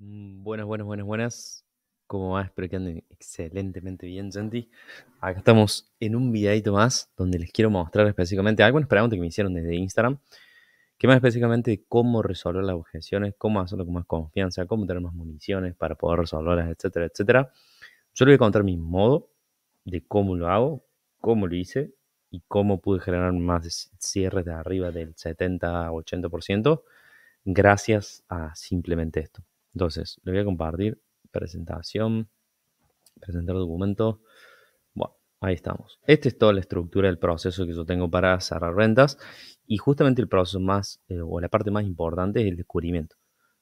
Mm, buenas, buenas, buenas, buenas. ¿Cómo va? Espero que anden excelentemente bien, gente. Acá estamos en un videito más donde les quiero mostrar específicamente algunas preguntas que me hicieron desde Instagram. Que más específicamente de cómo resolver las objeciones, cómo hacerlo con más confianza, cómo tener más municiones para poder resolverlas, etcétera, etcétera. Yo les voy a contar mi modo de cómo lo hago, cómo lo hice y cómo pude generar más cierres de arriba del 70-80% gracias a simplemente esto. Entonces, le voy a compartir presentación, presentar documento. Bueno, ahí estamos. Esta es toda la estructura del proceso que yo tengo para cerrar ventas y justamente el proceso más, eh, o la parte más importante es el descubrimiento,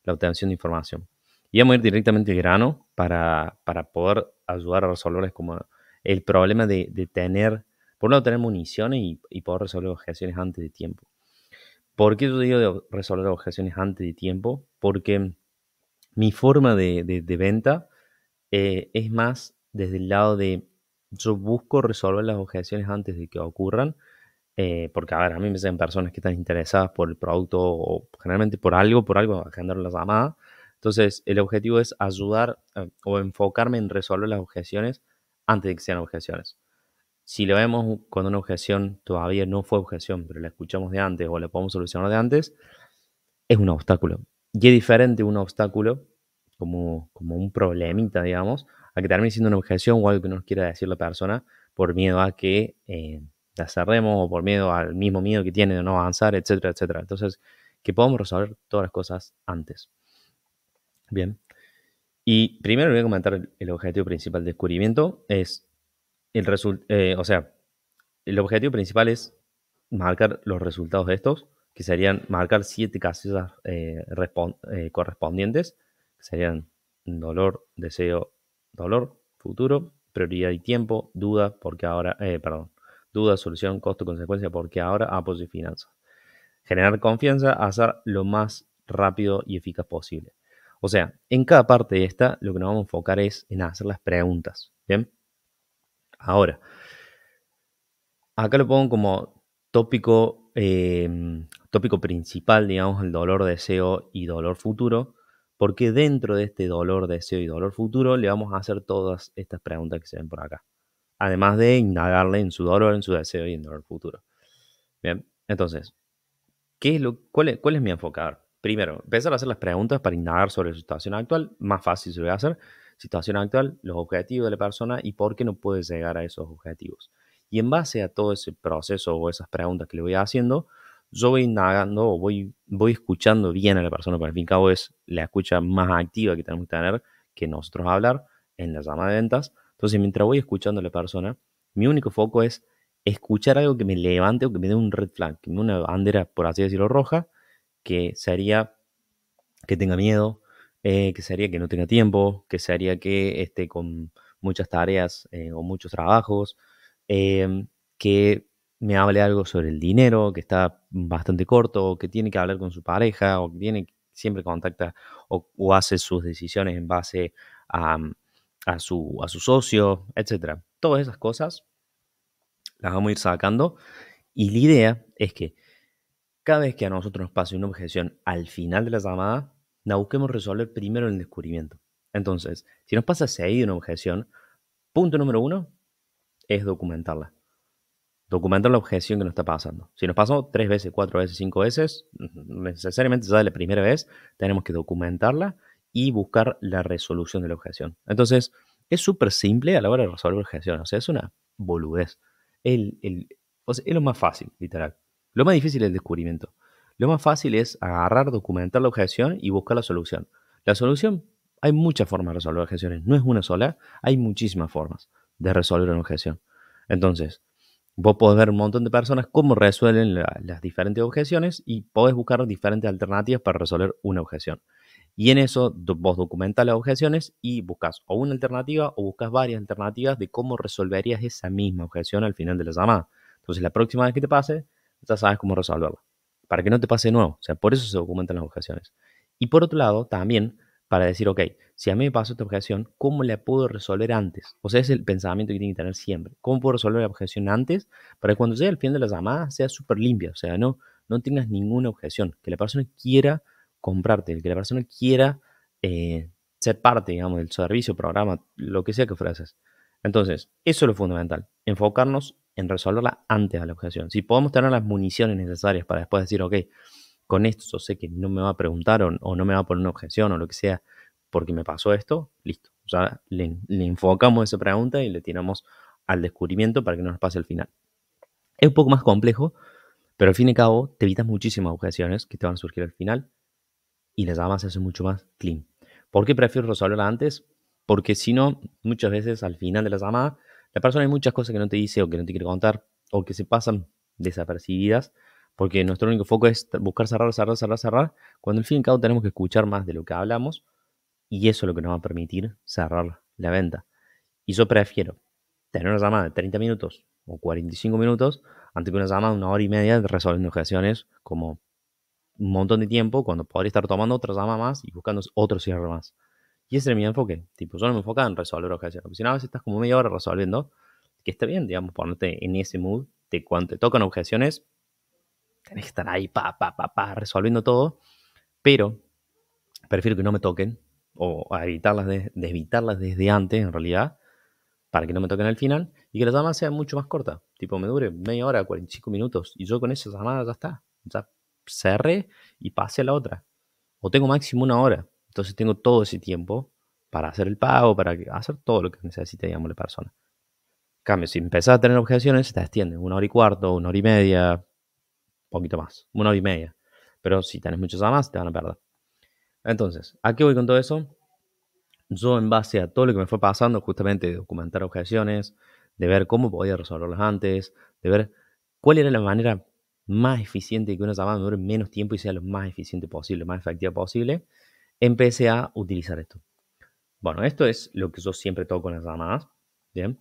la obtención de información. Y vamos a ir directamente al grano para, poder ayudar a resolverles como el problema de, tener, por un lado, tener municiones y, poder resolver objeciones antes de tiempo. ¿Por qué yo digo resolver objeciones antes de tiempo? Porque mi forma de, venta eh, es más desde el lado de yo busco resolver las objeciones antes de que ocurran, eh, porque a ver, a mí me llegan personas que están interesadas por el producto o generalmente por algo, por algo, agendar la llamada. Entonces, el objetivo es ayudar eh, o enfocarme en resolver las objeciones antes de que sean objeciones. Si lo vemos cuando una objeción todavía no fue objeción, pero la escuchamos de antes o la podemos solucionar de antes, es un obstáculo. Y es diferente un obstáculo, como, como un problemita, digamos, a que termine siendo una objeción o algo que nos quiera decir la persona por miedo a que eh, la cerremos o por miedo al mismo miedo que tiene de no avanzar, etcétera, etcétera. Entonces, que podamos resolver todas las cosas antes. Bien. Y primero voy a comentar el objetivo principal de descubrimiento. Es el result eh, o sea, el objetivo principal es marcar los resultados de estos que serían marcar siete casillas eh, eh, correspondientes, que serían dolor, deseo, dolor, futuro, prioridad y tiempo, duda, porque ahora, eh, perdón, duda, solución, costo, consecuencia, porque ahora, apoyo y finanzas. Generar confianza, hacer lo más rápido y eficaz posible. O sea, en cada parte de esta, lo que nos vamos a enfocar es en hacer las preguntas. Bien. Ahora, acá lo pongo como tópico em, tópico principal, digamos, el dolor deseo y dolor futuro, porque dentro de este dolor deseo y dolor futuro le vamos a hacer todas estas preguntas que se ven por acá, además de indagarle en su dolor, en su deseo y en dolor futuro. Bien, entonces, ¿qué es lo, cuál, es, mi enfocar? primero, empezar a hacer las preguntas para indagar sobre su situación actual, más fácil se a hacer, situación actual, los objetivos de la persona y por qué no puede llegar a esos objetivos. Y en base a todo ese proceso o esas preguntas que le voy haciendo, yo voy indagando o voy, voy escuchando bien a la persona, porque al fin y cabo es la escucha más activa que tenemos que tener que nosotros hablar en la llamada de ventas. Entonces, mientras voy escuchando a la persona, mi único foco es escuchar algo que me levante o que me dé un red flag, que me dé una bandera, por así decirlo, roja, que sería que tenga miedo, eh, que sería que no tenga tiempo, que sería que esté con muchas tareas eh, o muchos trabajos, eh, que me hable algo sobre el dinero, que está bastante corto, o que tiene que hablar con su pareja, o que siempre contacta o, hace sus decisiones en base a, su, a su socio, etc. Todas esas cosas las vamos a ir sacando y la idea es que cada vez que a nosotros nos pase una objeción al final de la llamada, la busquemos resolver primero en el descubrimiento. Entonces, si nos pasa seguido una objeción, punto número uno es documentarla documentar la objeción que nos está pasando. Si nos pasó tres veces, cuatro veces, cinco veces, necesariamente ya la primera vez tenemos que documentarla y buscar la resolución de la objeción. Entonces, es súper simple a la hora de resolver objeciones. O sea, es una boludez. El, es lo más fácil, literal. Lo más difícil es el descubrimiento. Lo más fácil es agarrar, documentar la objeción y buscar la solución. La solución, hay muchas formas de resolver objeciones. No es una sola, hay muchísimas formas de resolver una objeción. Entonces, Vos podés ver un montón de personas cómo resuelven las diferentes objeciones y podés buscar diferentes alternativas para resolver una objeción. Y en eso vos documentas las objeciones y buscas o una alternativa o buscas varias alternativas de cómo resolverías esa misma objeción al final de la llamada. Entonces la próxima vez que te pase, ya sabes cómo resolverla. Para que no te pase de nuevo. O sea, por eso se documentan las objeciones. Y por otro lado, también para decir, ok, si a mí me pasó esta objeción, ¿cómo la puedo resolver antes? O sea, es el pensamiento que tiene que tener siempre. ¿Cómo puedo resolver la objeción antes para que cuando llegue el fin de la llamada sea súper limpia? O sea, no, no tengas ninguna objeción. Que la persona quiera comprarte, que la persona quiera eh, ser parte, digamos, del servicio, programa, lo que sea que ofreces. Entonces, eso es lo fundamental. Enfocarnos en resolverla antes de la objeción. Si podemos tener las municiones necesarias para después decir, ok, con esto sé que no me va a preguntar o, no me va a poner una objeción o lo que sea porque me pasó esto, listo. Ya le, le enfocamos esa pregunta y le tiramos al descubrimiento para que no nos pase al final. Es un poco más complejo, pero al fin y cabo te evitas muchísimas objeciones que te van a surgir al final y las se hace mucho más clean. ¿Por qué prefiero resolverla antes? Porque si no, muchas veces al final de la llamada, la persona hay muchas cosas que no te dice o que no te quiere contar o que se pasan desapercibidas porque nuestro único foco es buscar cerrar, cerrar, cerrar, cerrar, cuando el fin y cabo tenemos que escuchar más de lo que hablamos y eso es lo que nos va a permitir cerrar la venta. Y yo prefiero tener una llamada de 30 minutos o 45 minutos antes que una llamada de una hora y media resolviendo objeciones como un montón de tiempo cuando podría estar tomando otra llamada más y buscando otro cierre más. Y ese es mi enfoque. Tipo, yo no me enfoco en resolver objeciones. Porque si a estás como media hora resolviendo, que está bien, digamos, ponerte en ese mood de cuando te tocan objeciones, tenés que estar ahí, pa, pa, pa, resolviendo todo. Pero prefiero que no me toquen o evitarlas de, evitarlas desde antes, en realidad, para que no me toquen al final y que la llamada sea mucho más corta. Tipo, me dure media hora, 45 minutos y yo con esa llamada ya está. Ya cerré y pasé a la otra. O tengo máximo una hora. Entonces tengo todo ese tiempo para hacer el pago, para hacer todo lo que necesite, digamos, la persona. cambio, si empezás a tener objeciones, te extiende. Una hora y cuarto, una hora y media, poquito más, una hora y media. Pero si tenés muchas llamadas, te van a perder. Entonces, ¿a qué voy con todo eso? Yo, en base a todo lo que me fue pasando, justamente de documentar objeciones, de ver cómo podía resolverlas antes, de ver cuál era la manera más eficiente de que una llamada dure menos tiempo y sea lo más eficiente posible, más efectiva posible, empecé a utilizar esto. Bueno, esto es lo que yo siempre toco en las llamadas, ¿bien?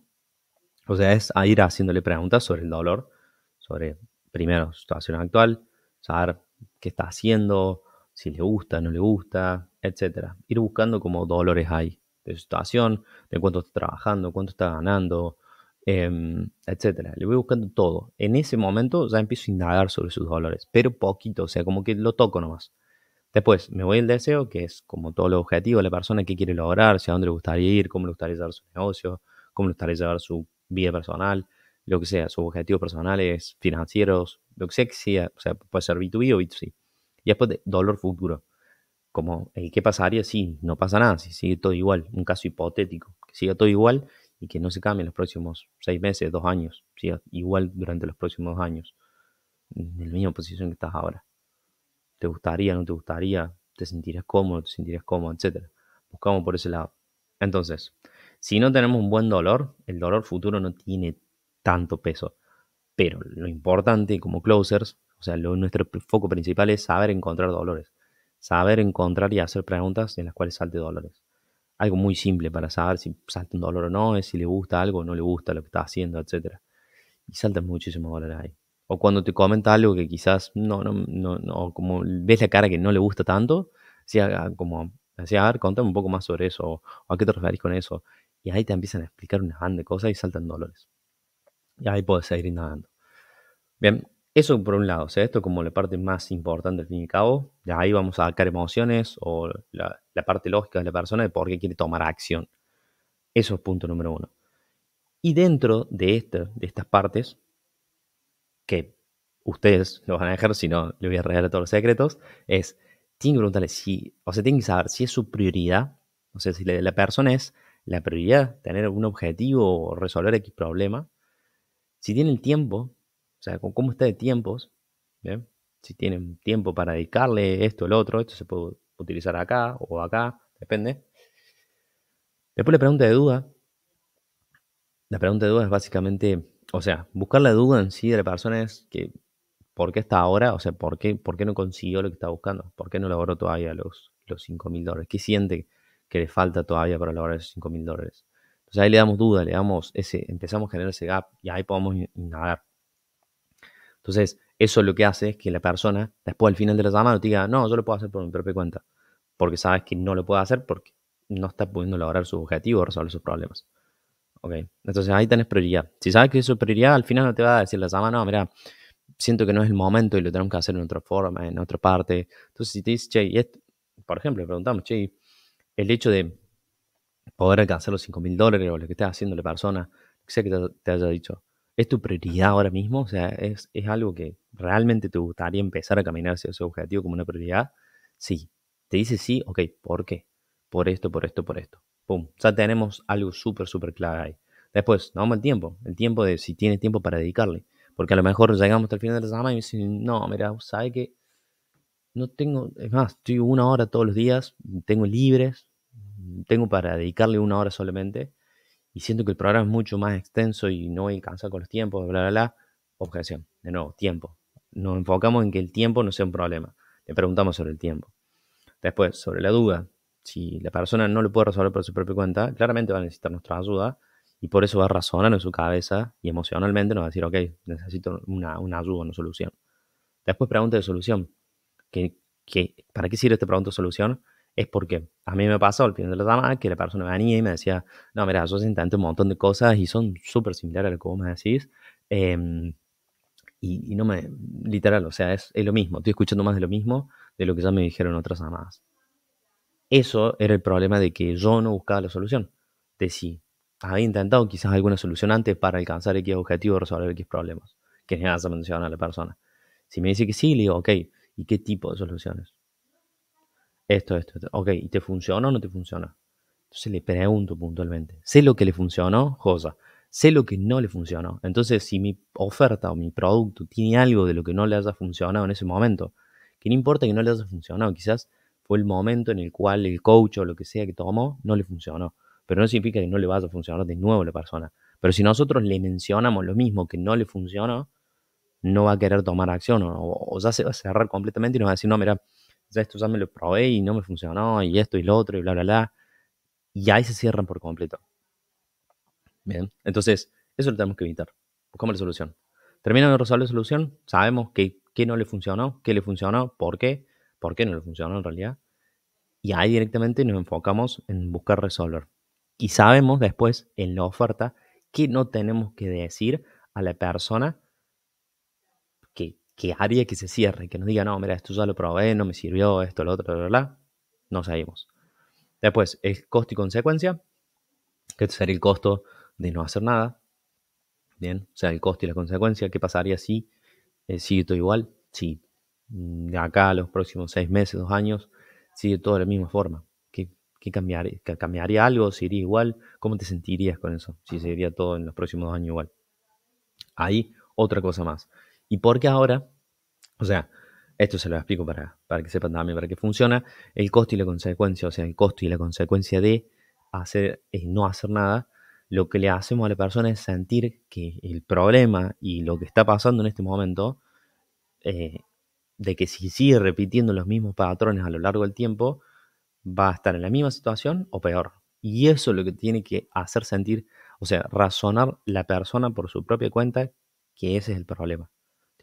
O sea, es a ir haciéndole preguntas sobre el dolor, sobre primero su situación actual, saber qué está haciendo, si le gusta, no le gusta, etc. Ir buscando como dolores hay de su situación, de cuánto está trabajando, cuánto está ganando, eh, etcétera. Le voy buscando todo. En ese momento ya empiezo a indagar sobre sus dolores, pero poquito, o sea, como que lo toco nomás. Después me voy al deseo, que es como todo lo objetivo de la persona, qué quiere lograr, si a dónde le gustaría ir, cómo le gustaría llevar su negocio, cómo le gustaría llevar su vida personal, lo que sea, sus objetivos personales, financieros, lo que sea que sea, o sea, puede ser B2B o B2C. Y después de dolor futuro, como, ¿qué pasaría si no pasa nada, si sigue todo igual? Un caso hipotético, que siga todo igual y que no se cambie en los próximos seis meses, dos años, siga igual durante los próximos años, en la misma posición que estás ahora. ¿Te gustaría, no te gustaría? ¿Te sentirías cómodo, te sentirías cómodo, etcétera? Buscamos por ese lado. Entonces, si no tenemos un buen dolor, el dolor futuro no tiene tanto peso. Pero lo importante como closers, o sea, nuestro foco principal es saber encontrar dolores. Saber encontrar y hacer preguntas en las cuales salte dolores. Algo muy simple para saber si salta un dolor o no, es si le gusta algo o no le gusta lo que está haciendo, etc. Y saltan muchísimos dolores ahí. O cuando te comenta algo que quizás no, no, no, no como ves la cara que no le gusta tanto, si como, así, a ver, contame un poco más sobre eso, o, a qué te referís con eso. Y ahí te empiezan a explicar una banda de cosas y saltan dolores. Y ahí puedes seguir nadando. Bien, eso por un lado, o sea, esto como la parte más importante del fin y cabo, de ahí vamos a sacar emociones o la, parte lógica de la persona de por qué quiere tomar acción. Eso es punto número uno. Y dentro de, de estas partes, que ustedes lo van a dejar, si no, le voy a regalar todos los secretos, es, tienen que preguntarle si, o sea, tienen que saber si es su prioridad, o sea, si la, la persona es la prioridad, tener algún objetivo o resolver X problema, si tienen tiempo, o sea, con cómo está de tiempos, si tienen tiempo para dedicarle esto, el otro, esto se puede utilizar acá o acá, depende. Después la pregunta de duda. La pregunta de duda es básicamente, o sea, buscar la duda en sí de la persona es que, ¿por qué está ahora? O sea, ¿por qué, por qué no consiguió lo que está buscando? ¿Por qué no logró todavía los, los 5 mil dólares? ¿Qué siente que le falta todavía para lograr esos 5 mil dólares? Entonces ahí le damos duda, le damos ese, empezamos a generar ese gap y ahí podemos indagar. Entonces, eso lo que hace es que la persona, después al final de la llamada, no te diga, no, yo lo puedo hacer por mi propia cuenta. Porque sabes que no lo puede hacer porque no está pudiendo lograr su objetivo o resolver sus problemas. Entonces ahí tenés prioridad. Si sabes que eso es prioridad, al final no te va a decir la llamada, no, mira, siento que no es el momento y lo tenemos que hacer en otra forma, en otra parte. Entonces, si te dice, che, y por ejemplo, le preguntamos, che, el hecho de poder alcanzar los 5 mil dólares o lo que estés haciendo la persona, que sea que te, haya dicho, ¿es tu prioridad ahora mismo? O sea, ¿es, algo que realmente te gustaría empezar a caminar hacia ese objetivo como una prioridad? Sí. Te dice sí, ok, ¿por qué? Por esto, por esto, por esto. Pum, ya tenemos algo súper, súper clave ahí. Después, nos vamos al tiempo, el tiempo de si tienes tiempo para dedicarle. Porque a lo mejor llegamos hasta el final de la semana y me dicen, no, mira, ¿sabes que No tengo, es más, estoy una hora todos los días, tengo libres, tengo para dedicarle una hora solamente y siento que el programa es mucho más extenso y no voy a cansar con los tiempos, bla, bla, bla. Objeción, de nuevo, tiempo. Nos enfocamos en que el tiempo no sea un problema. Le preguntamos sobre el tiempo. Después, sobre la duda. Si la persona no lo puede resolver por su propia cuenta, claramente va a necesitar nuestra ayuda y por eso va a razonar en su cabeza y emocionalmente nos va a decir, ok, necesito una, una ayuda, una solución. Después, pregunta de solución. que para qué sirve esta pregunta de solución? es porque a mí me pasó al fin de la semana que la persona venía y me decía, no, mira, yo intenté un montón de cosas y son súper similares a lo que vos me decís. Em, y, no me, literal, o sea, es, lo mismo, estoy escuchando más de lo mismo de lo que ya me dijeron otras amadas Eso era el problema de que yo no buscaba la solución, de si había intentado quizás alguna solución antes para alcanzar X objetivo o resolver X problemas, que me nada a la persona. Si me dice que sí, le digo, ok, ¿y qué tipo de soluciones? esto, esto, Ok, ¿y te funciona o no te funciona? Entonces le pregunto puntualmente. Sé lo que le funcionó, Josa? Sé lo que no le funcionó. Entonces, si mi oferta o mi producto tiene algo de lo que no le haya funcionado en ese momento, que no importa que no le haya funcionado, quizás fue el momento en el cual el coach o lo que sea que tomó no le funcionó. Pero no significa que no le vaya a funcionar de nuevo a la persona. Pero si nosotros le mencionamos lo mismo que no le funcionó, no va a querer tomar acción o, o ya se va a cerrar completamente y nos va a decir, no, mira, ya esto ya me lo probé y no me funcionó, y esto y lo otro, y bla, bla, bla. Y ahí se cierran por completo. Bien, entonces, eso lo tenemos que evitar. Buscamos la solución. Terminamos de resolver la solución, sabemos qué no le funcionó, qué le funcionó, por qué, por qué no le funcionó en realidad. Y ahí directamente nos enfocamos en buscar resolver. Y sabemos después en la oferta qué no tenemos que decir a la persona que haría que se cierre, que nos diga, no, mira, esto ya lo probé, no me sirvió, esto, lo otro, bla, bla, no sabemos. Después, es costo y consecuencia, que sería el costo de no hacer nada, ¿bien? O sea, el costo y la consecuencia, ¿qué pasaría si eh, sigue todo igual? Si mm, acá los próximos seis meses, dos años, sigue todo de la misma forma. ¿Qué, cambiaría? ¿Cambiaría algo? ¿Sería igual? ¿Cómo te sentirías con eso? Si seguiría todo en los próximos dos años igual. Ahí, otra cosa más. Y porque ahora, o sea, esto se lo explico para, para que sepan también para qué funciona, el costo y la consecuencia, o sea, el costo y la consecuencia de hacer, eh, no hacer nada, lo que le hacemos a la persona es sentir que el problema y lo que está pasando en este momento, eh, de que si sigue repitiendo los mismos patrones a lo largo del tiempo, va a estar en la misma situación o peor. Y eso es lo que tiene que hacer sentir, o sea, razonar la persona por su propia cuenta que ese es el problema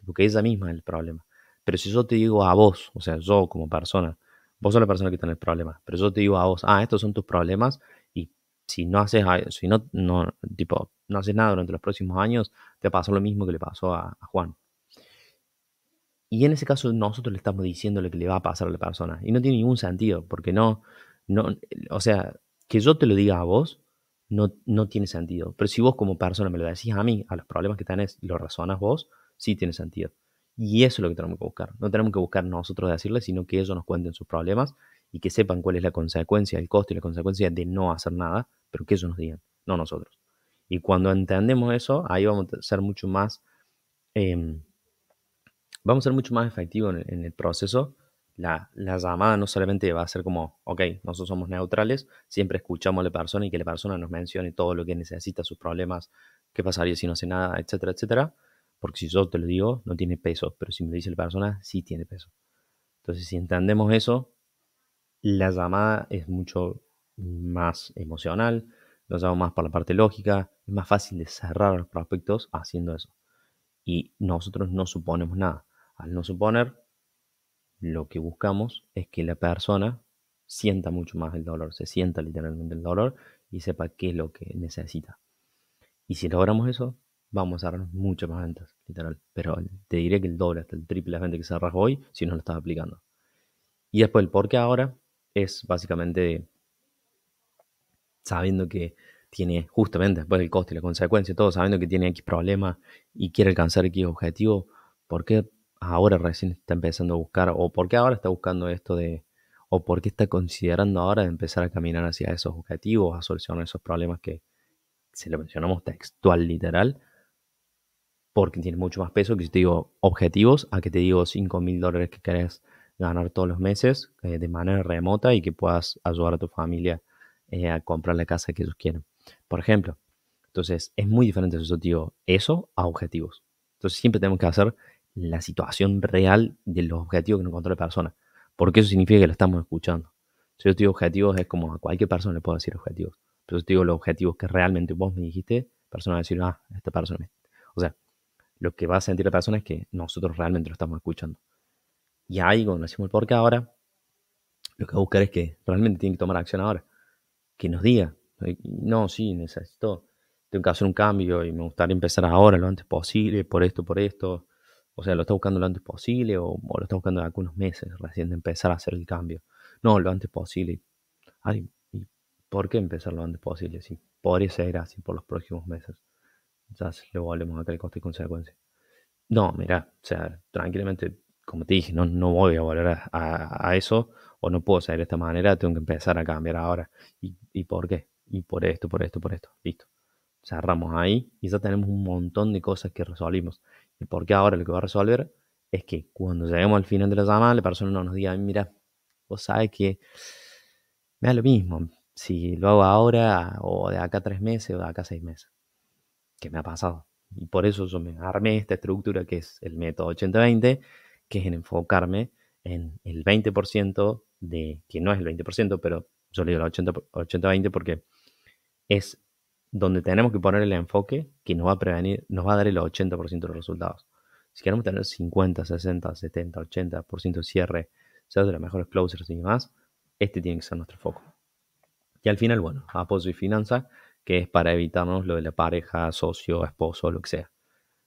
porque ella misma es el problema. Pero si yo te digo a vos, o sea, yo como persona, vos sos la persona que tiene el problema, pero yo te digo a vos, ah, estos son tus problemas y si no haces, si no, no, tipo, no haces nada durante los próximos años, te pasar lo mismo que le pasó a, Juan. Y en ese caso nosotros le estamos diciendo lo que le va a pasar a la persona. Y no tiene ningún sentido, porque no, no o sea, que yo te lo diga a vos, no, no tiene sentido. Pero si vos como persona me lo decís a mí, a los problemas que tenés, y lo razonas vos, sí tiene sentido. Y eso es lo que tenemos que buscar. No tenemos que buscar nosotros decirles, sino que ellos nos cuenten sus problemas y que sepan cuál es la consecuencia, el costo y la consecuencia de no hacer nada, pero que ellos nos digan, no nosotros. Y cuando entendemos eso, ahí vamos a ser mucho más, em, vamos a ser mucho más efectivos en, el proceso. La, la, llamada no solamente va a ser como, ok, nosotros somos neutrales, siempre escuchamos a la persona y que la persona nos mencione todo lo que necesita, sus problemas, qué pasaría si no hace nada, etcétera, etcétera, porque si yo te lo digo, no tiene peso, pero si me lo dice la persona, sí tiene peso. Entonces, si entendemos eso, la llamada es mucho más emocional, lo llamo más por la parte lógica, es más fácil de cerrar los prospectos haciendo eso. Y nosotros no suponemos nada. Al no suponer, lo que buscamos es que la persona sienta mucho más el dolor, se sienta literalmente el dolor y sepa qué es lo que necesita. Y si logramos eso, vamos a cerrar muchas más ventas, literal. Pero te diré que el doble, hasta el triple de las ventas que cerras hoy, si no lo estás aplicando. Y después el por qué ahora es básicamente sabiendo que tiene justamente después el coste y la consecuencia, todo sabiendo que tiene X problema y quiere alcanzar X objetivo, ¿por qué ahora recién está empezando a buscar o por qué ahora está buscando esto de o por qué está considerando ahora de empezar a caminar hacia esos objetivos, a solucionar esos problemas que se lo mencionamos textual literal, porque tiene mucho más peso que si te digo objetivos a que te digo 5 mil dólares que querés ganar todos los meses eh, de manera remota y que puedas ayudar a tu familia eh, a comprar la casa que ellos quieren, por ejemplo. Entonces, es muy diferente eso, digo, eso a objetivos. Entonces, siempre tenemos que hacer la situación real de los objetivos que nos encontró la persona, porque eso significa que lo estamos escuchando. Si yo te digo objetivos, es como a cualquier persona le puedo decir objetivos. si yo te digo los objetivos que realmente vos me dijiste, persona va a decir, ah, esta persona. O sea, lo que va a sentir la persona es que nosotros realmente lo estamos escuchando. Y ahí, cuando decimos el porqué ahora, lo que va a buscar es que realmente tiene que tomar acción ahora. Que nos diga, no, sí, necesito, tengo que hacer un cambio y me gustaría empezar ahora, lo antes posible, por esto, por esto. O sea, lo está buscando lo antes posible o, lo está buscando en algunos meses recién de empezar a hacer el cambio. No, lo antes posible. por qué empezar lo antes posible? Si podría ser así por los próximos meses ya le volvemos acá el costo y consecuencia. No, mira, o sea, tranquilamente, como te dije, no, no voy a volver a, eso o no puedo salir de esta manera, tengo que empezar a cambiar ahora. ¿Y, por qué? Y por esto, por esto, por esto. Listo. Cerramos ahí y ya tenemos un montón de cosas que resolvimos. ¿Y por qué ahora lo que va a resolver? Es que cuando lleguemos al final de la llamada, la persona no nos diga, mira, vos sabes que me da lo mismo si lo hago ahora o de acá tres meses o de acá a seis meses que me ha pasado. Y por eso yo me armé esta estructura que es el método 80-20, que es en enfocarme en el 20% de, que no es el 20%, pero yo le digo el 80-20 porque es donde tenemos que poner el enfoque que nos va a prevenir, nos va a dar el 80% de los resultados. Si queremos tener 50, 60, 70, 80% de cierre, sea de los mejores closers y demás, este tiene que ser nuestro foco. Y al final, bueno, apoyo y finanza que es para evitarnos lo de la pareja, socio, esposo, lo que sea.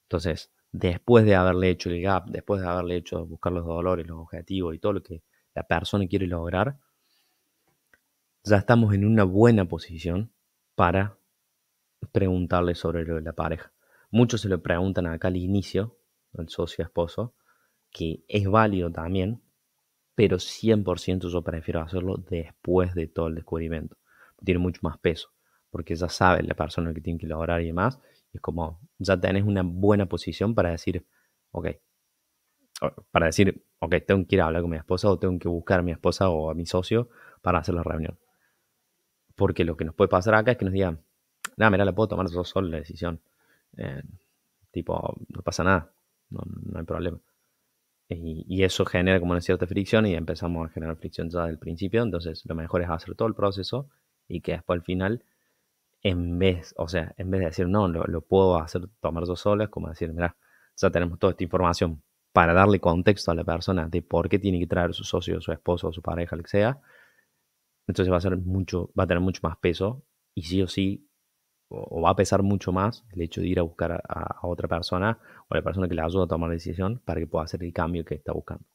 Entonces, después de haberle hecho el gap, después de haberle hecho buscar los dolores, los objetivos y todo lo que la persona quiere lograr, ya estamos en una buena posición para preguntarle sobre lo de la pareja. Muchos se lo preguntan acá al inicio, al socio esposo, que es válido también, pero 100% yo prefiero hacerlo después de todo el descubrimiento. Tiene mucho más peso porque ya sabe la persona que tiene que lograr y demás. Y es como, ya tenés una buena posición para decir, ok, para decir, ok, tengo que ir a hablar con mi esposa o tengo que buscar a mi esposa o a mi socio para hacer la reunión. Porque lo que nos puede pasar acá es que nos digan, nada, mira, la puedo tomar yo solo la decisión. Eh, tipo, no pasa nada, no, hay problema. Y, y, eso genera como una cierta fricción y empezamos a generar fricción ya desde el principio. Entonces, lo mejor es hacer todo el proceso y que después al final en vez, o sea, en vez de decir, no, lo, puedo hacer tomar yo solo, es como decir, mira, ya tenemos toda esta información para darle contexto a la persona de por qué tiene que traer a su socio, su esposo, su pareja, lo que sea, entonces va a ser mucho, va a tener mucho más peso y sí o sí, o, va a pesar mucho más el hecho de ir a buscar a, otra persona o a la persona que le ayuda a tomar la decisión para que pueda hacer el cambio que está buscando.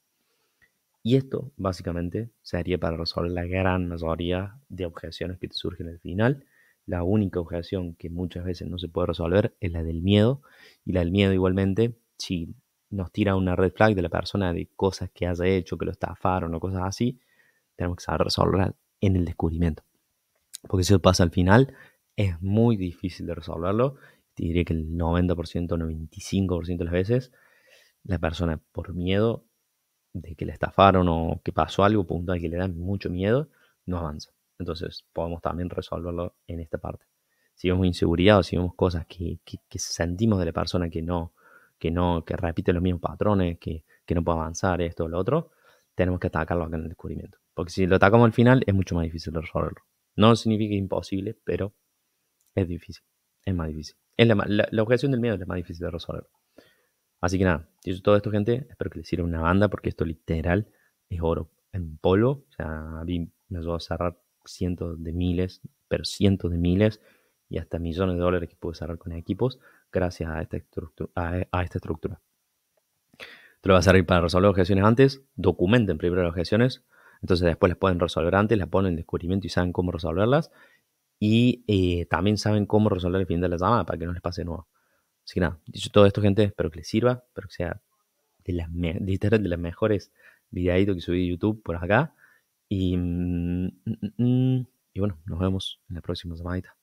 Y esto básicamente sería para resolver la gran mayoría de objeciones que te surgen al final la única objeción que muchas veces no se puede resolver es la del miedo. Y la del miedo igualmente, si nos tira una red flag de la persona de cosas que haya hecho, que lo estafaron o cosas así, tenemos que saber resolverla en el descubrimiento. Porque si eso pasa al final, es muy difícil de resolverlo. Te diría que el 90% o 95% de las veces, la persona por miedo de que le estafaron o que pasó algo puntual que le da mucho miedo, no avanza. Entonces podemos también resolverlo en esta parte. Si vemos inseguridad o si vemos cosas que, sentimos de la persona que no, que no, que repite los mismos patrones, que, no puede avanzar, esto o lo otro, tenemos que atacarlo acá en el descubrimiento. Porque si lo atacamos al final es mucho más difícil resolverlo. No significa imposible, pero es difícil. Es más difícil. Es la, la, la objeción del miedo es la más difícil de resolver. Así que nada, dicho todo esto, gente, espero que les sirva una banda porque esto literal es oro en polvo. O sea, a mí me ayudó a cerrar cientos de miles, pero cientos de miles y hasta millones de dólares que puedes cerrar con equipos gracias a esta, estructura, a, esta estructura. Te lo vas a servir para resolver objeciones antes, documenten primero las objeciones, entonces después las pueden resolver antes, las ponen en descubrimiento y saben cómo resolverlas. Y eh, también saben cómo resolver el fin de la llamada para que no les pase nuevo. Así que nada, dicho todo esto, gente, espero que les sirva, espero que sea de las, de las mejores videitos que subí de YouTube por acá. Mm, mm, mm, y, bueno, nos vemos en la próxima semana.